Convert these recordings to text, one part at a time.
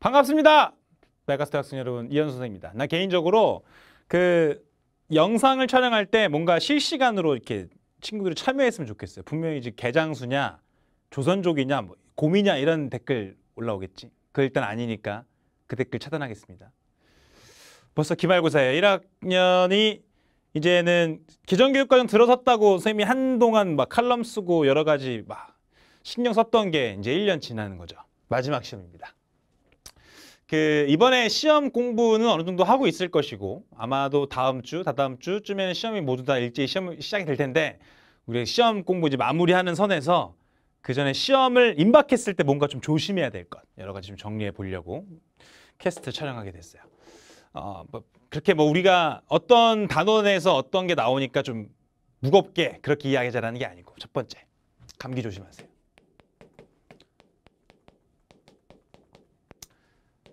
반갑습니다. 메가스 대학생 여러분 이현 선생입니다. 나 개인적으로 그 영상을 촬영할 때 뭔가 실시간으로 이렇게 친구들이 참여했으면 좋겠어요. 분명히 이제 개장수냐 조선족이냐 뭐 고미냐 이런 댓글 올라오겠지. 그 일단 아니니까 그 댓글 차단하겠습니다. 벌써 기말고사예요. 1학년이 이제는 기존교육과정 들어섰다고 선생님이 한동안 막 칼럼 쓰고 여러 가지 막 신경 썼던 게 이제 1년 지나는 거죠. 마지막 시험입니다. 그 이번에 시험 공부는 어느 정도 하고 있을 것이고 아마도 다음 주, 다다음 주쯤에는 시험이 모두 다 일제히 시험이 시작이 될 텐데 우리 시험 공부 이제 마무리하는 선에서 그 전에 시험을 임박했을 때 뭔가 좀 조심해야 될 것 여러 가지 좀 정리해 보려고 캐스트 촬영하게 됐어요. 어, 뭐 그렇게 뭐 우리가 어떤 단원에서 어떤 게 나오니까 좀 무겁게 그렇게 이야기 하자는게 아니고 첫 번째 감기 조심하세요.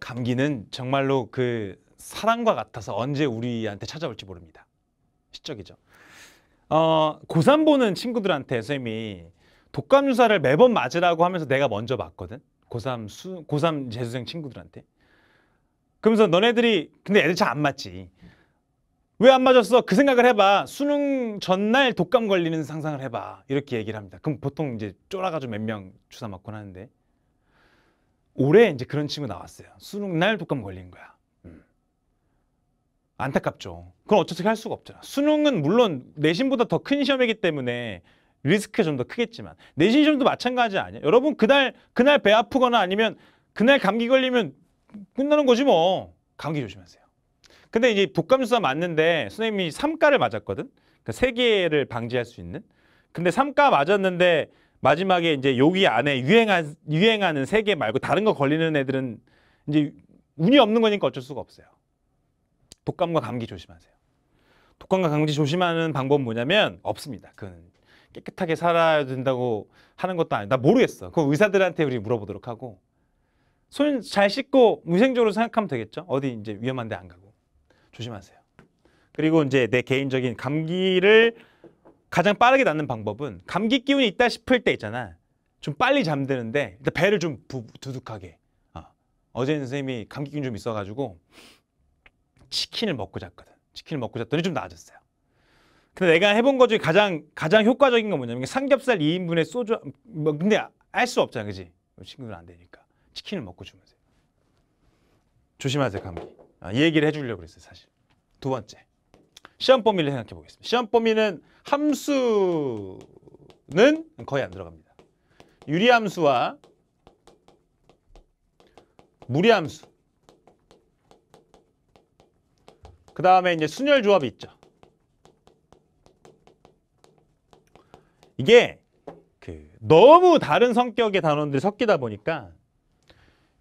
감기는 정말로 그 사랑과 같아서 언제 우리한테 찾아올지 모릅니다. 시적이죠. 어, 고3 보는 친구들한테 쌤이 독감 유사를 매번 맞으라고 하면서 내가 먼저 맞거든. 고3 수, 고3 재수생 친구들한테. 그러면서 너네들이 근데 애들 잘 안 맞지. 왜 안 맞았어? 그 생각을 해봐. 수능 전날 독감 걸리는 상상을 해봐. 이렇게 얘기를 합니다. 그럼 보통 이제 쫄아가지고 몇명 주사 맞곤 하는데 올해 이제 그런 친구 나왔어요. 수능 날 독감 걸린 거야. 음. 안타깝죠. 그건 어떻게 할 수가 없잖아. 수능은 물론 내신보다 더 큰 시험이기 때문에 리스크가 좀 더 크겠지만 내신 시험도 마찬가지 아니야. 여러분 그날 그날 배 아프거나 아니면 그날 감기 걸리면 끝나는 거지 뭐. 감기 조심하세요. 근데 이제 독감 주사 맞는데 선생님이 3가를 맞았거든. 그러니까 3개를 방지할 수 있는. 근데 3가 맞았는데 마지막에 이제 여기 안에 유행한 유행하는 세 개 말고 다른 거 걸리는 애들은 이제 운이 없는 거니까 어쩔 수가 없어요. 독감과 감기 조심하세요. 독감과 감기 조심하는 방법 뭐냐면 없습니다. 그건 깨끗하게 살아야 된다고 하는 것도 아니다. 모르겠어. 그 의사들한테 우리 물어보도록 하고 손 잘 씻고 위생적으로 생각하면 되겠죠. 어디 이제 위험한 데안 가고 조심하세요. 그리고 이제 내 개인적인 감기를 가장 빠르게 낫는 방법은 감기 기운이 있다 싶을 때 있잖아. 좀 빨리 잠드는데 일단 배를 좀 부, 두둑하게. 어. 어제 선생님이 감기 기운 좀 있어가지고 치킨을 먹고 잤거든. 치킨을 먹고 잤더니 좀 나아졌어요. 근데 내가 해본 것 중에 가장 가장 효과적인 건 뭐냐면 삼겹살 2인분의 소주 뭐 근데 알 수 없잖아, 그지? 친구들 안 되니까 치킨을 먹고 주면서요 조심하세요 감기. 아, 이 얘기를 해주려고 그랬어요, 사실. 두 번째. 시험 범위를 생각해 보겠습니다. 시험 범위는 함수는 거의 안 들어갑니다. 유리함수와 무리함수 그 다음에 이제 순열 조합이 있죠. 이게 그 너무 다른 성격의 단원들이 섞이다 보니까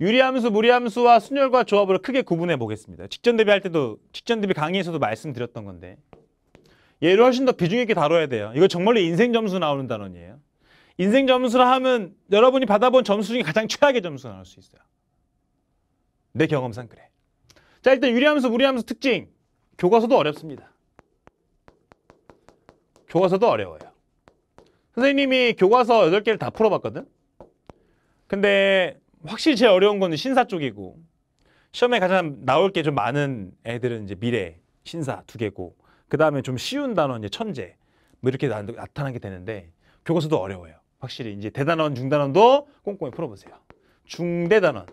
유리함수, 무리함수와 순열과 조합으로 크게 구분해 보겠습니다. 직전 대비할 때도 직전 대비 강의에서도 말씀드렸던 건데 얘를 훨씬 더 비중 있게 다뤄야 돼요. 이거 정말로 인생 점수 나오는 단원이에요. 인생 점수라 하면 여러분이 받아본 점수 중에 가장 최악의 점수가 나올 수 있어요. 내 경험상 그래. 자 일단 유리함수, 무리함수 특징 교과서도 어렵습니다. 교과서도 어려워요. 선생님이 교과서 8개를 다 풀어봤거든? 근데 확실히 제일 어려운 거는 신사 쪽이고 시험에 가장 나올 게 좀 많은 애들은 이제 미래, 신사 두 개고 그 다음에 좀 쉬운 단어 이제 천재 뭐 이렇게 나, 타나게 되는데 교과서도 어려워요. 확실히 이제 대단원, 중단원도 꼼꼼히 풀어보세요. 중대단원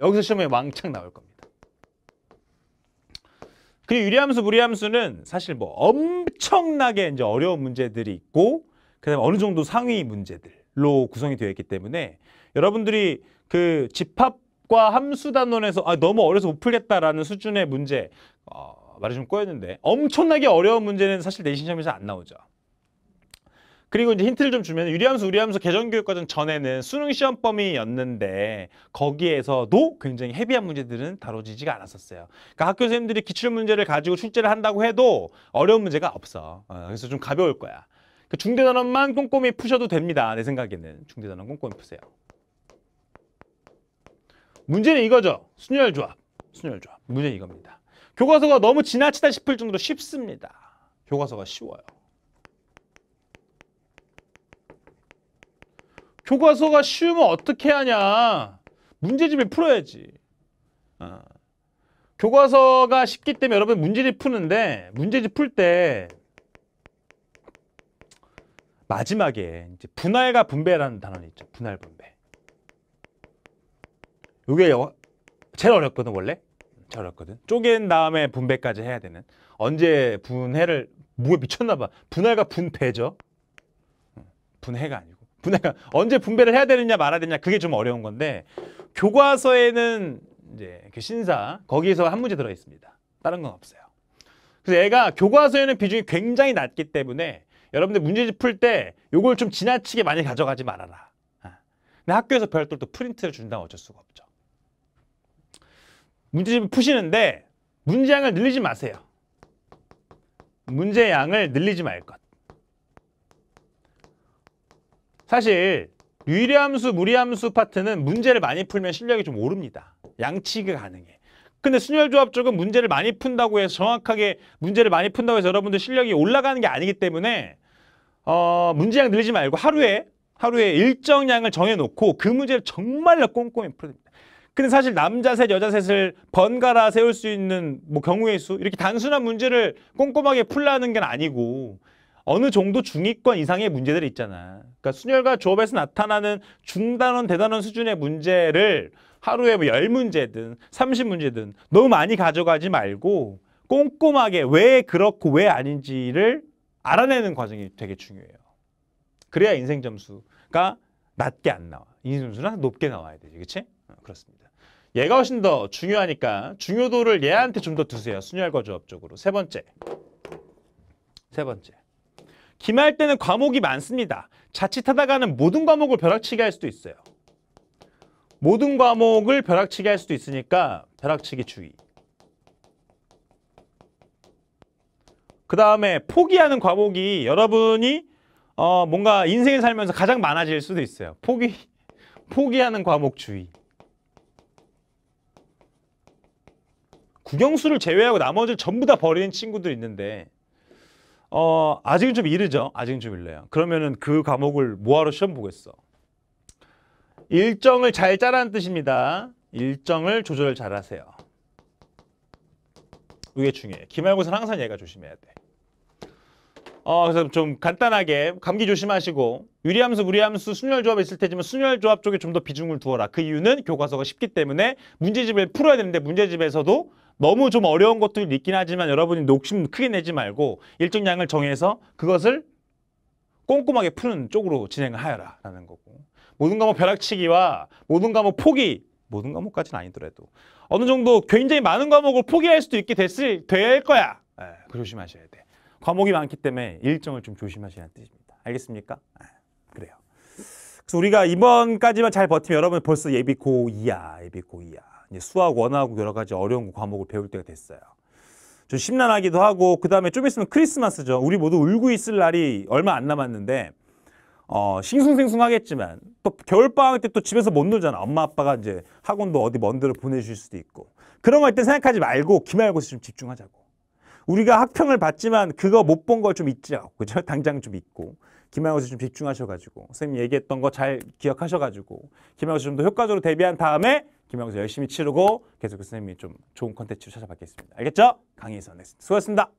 여기서 시험에 왕창 나올 겁니다. 그리고 유리함수, 무리함수는 사실 뭐 엄청나게 이제 어려운 문제들이 있고 그다음에 어느 정도 상위 문제들 로 구성이 되어 있기 때문에 여러분들이 그 집합과 함수 단원에서 아, 너무 어려서 못 풀겠다라는 수준의 문제 어, 말이 좀 꼬였는데 엄청나게 어려운 문제는 사실 내신 시험에서 안 나오죠. 그리고 이제 힌트를 좀 주면 유리함수, 우리함수 개정교육과정 전에는 수능 시험 범위였는데 거기에서도 굉장히 헤비한 문제들은 다뤄지지가 않았었어요. 그러니까 학교 선생님들이 기출 문제를 가지고 출제를 한다고 해도 어려운 문제가 없어. 어, 그래서 좀 가벼울 거야. 그 중대단원만 꼼꼼히 푸셔도 됩니다. 내 생각에는. 중대단원 꼼꼼히 푸세요. 문제는 이거죠. 순열조합. 순열조합. 문제는 이겁니다. 교과서가 너무 지나치다 싶을 정도로 쉽습니다. 교과서가 쉬워요. 교과서가 쉬우면 어떻게 하냐. 문제집을 풀어야지. 어. 교과서가 쉽기 때문에 여러분 문제집 푸는데 문제집 풀때 마지막에 이제 분할과 분배라는 단어는 있죠. 분할 분배. 이게 어, 제일 어렵거든 원래. 제일 어렵거든. 쪼갠 다음에 분배까지 해야 되는. 언제 분해를 뭐에 미쳤나 봐. 분할과 분배죠. 분해가 아니고. 분해가 언제 분배를 해야 되느냐 말아야 되느냐 그게 좀 어려운 건데 교과서에는 이제 그 신사 거기에서 한 문제 들어 있습니다. 다른 건 없어요. 그래서 애가 교과서에는 비중이 굉장히 낮기 때문에 여러분들 문제집 풀때이걸좀 지나치게 많이 가져가지 말아라. 아. 근데 학교에서 별도로 또 프린트를 준다면 어쩔 수가 없죠. 문제집 푸시는데 문제양을 늘리지 마세요. 문제양을 늘리지 말 것. 사실 유리함수, 무리함수 파트는 문제를 많이 풀면 실력이 좀 오릅니다. 양치기가 가능해. 근데 순열조합 쪽은 문제를 많이 푼다고 해서 정확하게 문제를 많이 푼다고 해서 여러분들 실력이 올라가는 게 아니기 때문에 어, 문제량 늘리지 말고 하루에 하루에 일정량을 정해놓고 그 문제를 정말로 꼼꼼히 풀어줍 근데 사실 남자 셋, 여자 셋을 번갈아 세울 수 있는 뭐 경우의 수 이렇게 단순한 문제를 꼼꼼하게 풀라는 건 아니고 어느 정도 중위권 이상의 문제들이 있잖아. 그러니까 순열과 조합에서 나타나는 중단원, 대단원 수준의 문제를 하루에 뭐 열문제든 삼십 문제든 너무 많이 가져가지 말고 꼼꼼하게 왜 그렇고 왜 아닌지를 알아내는 과정이 되게 중요해요. 그래야 인생 점수가 낮게 안 나와. 인생 점수는 높게 나와야 되지, 그렇지? 어, 그렇습니다. 얘가 훨씬 더 중요하니까 중요도를 얘한테 좀 더 두세요. 순열과 조합적으로. 세 번째. 세 번째. 기말 때는 과목이 많습니다. 자칫하다가는 모든 과목을 벼락치기 할 수도 있어요. 모든 과목을 벼락치기 할 수도 있으니까 벼락치기 주의. 그 다음에 포기하는 과목이 여러분이 어, 뭔가 인생을 살면서 가장 많아질 수도 있어요. 포기, 포기하는 과목 주의. 국영수를 제외하고 나머지를 전부 다 버리는 친구들 있는데 어, 아직은 좀 이르죠. 아직은 좀이르네요 그러면은 그 과목을 뭐하러 시험 보겠어? 일정을 잘 짜라는 뜻입니다. 일정을 조절 잘 하세요. 이게 중요해요. 기말고사는 항상 얘가 조심해야 돼. 어, 그래서 좀 간단하게 감기 조심하시고 유리함수, 무리함수, 순열조합 있을 테지만 순열조합 쪽에 좀 더 비중을 두어라. 그 이유는 교과서가 쉽기 때문에 문제집을 풀어야 되는데 문제집에서도 너무 좀 어려운 것들이 있긴 하지만 여러분이 욕심 크게 내지 말고 일정량을 정해서 그것을 꼼꼼하게 푸는 쪽으로 진행을 하여라 라는 거고 모든 과목 벼락치기와 모든 과목 포기 모든 과목까지는 아니더라도 어느 정도 굉장히 많은 과목을 포기할 수도 있게 됐을 될 거야 네, 조심하셔야 돼 과목이 많기 때문에 일정을 좀 조심하시라는 뜻입니다. 알겠습니까? 아, 그래요. 그래서 우리가 이번까지만 잘 버티면 여러분 벌써 예비 고2야, 예비 고2야. 이제 수학 원하고 여러 가지 어려운 과목을 배울 때가 됐어요. 좀 심란하기도 하고 그 다음에 좀 있으면 크리스마스죠. 우리 모두 울고 있을 날이 얼마 안 남았는데 어, 싱숭생숭하겠지만 또 겨울방학 때 또 집에서 못 놀잖아. 엄마 아빠가 이제 학원도 어디 먼 데로 보내주실 수도 있고 그런 거할때 생각하지 말고 기말고사 좀 집중하자고. 우리가 학평을 봤지만 그거 못 본 거 좀 있죠. 그죠? 당장 좀 있고. 김하우스 좀 집중하셔가지고 선생님 얘기했던 거 잘 기억하셔가지고 김하우스 좀더 효과적으로 대비한 다음에 김하우스 열심히 치르고 계속 그 선생님이 좀 좋은 컨텐츠로 찾아뵙겠습니다. 알겠죠? 강의에서 네, 수고하셨습니다.